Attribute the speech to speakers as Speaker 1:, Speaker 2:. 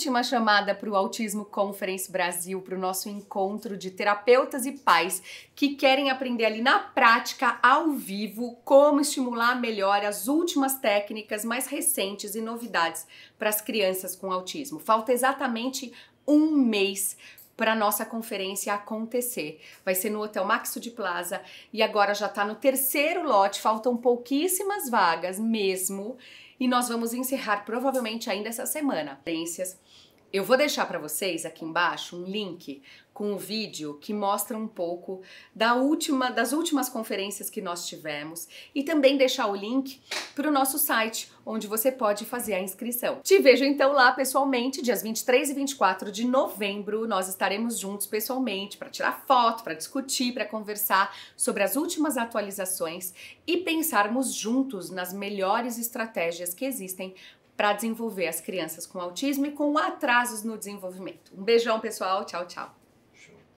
Speaker 1: última chamada para o Autismo Conference Brasil, para o nosso encontro de terapeutas e pais que querem aprender ali na prática, ao vivo, como estimular melhor as últimas técnicas mais recentes e novidades para as crianças com autismo. Falta exatamente um mês para nossa conferência acontecer. Vai ser no Hotel Maxo de Plaza e agora já está no terceiro lote, faltam pouquíssimas vagas mesmo. E nós vamos encerrar provavelmente ainda essa semana. Eu vou deixar para vocês aqui embaixo um link com o um vídeo que mostra um pouco da última, das últimas conferências que nós tivemos e também deixar o link para o nosso site onde você pode fazer a inscrição. Te vejo então lá pessoalmente, dias 23 e 24 de novembro, nós estaremos juntos pessoalmente para tirar foto, para discutir, para conversar sobre as últimas atualizações e pensarmos juntos nas melhores estratégias que existem para desenvolver as crianças com autismo e com atrasos no desenvolvimento. Um beijão, pessoal. Tchau, tchau.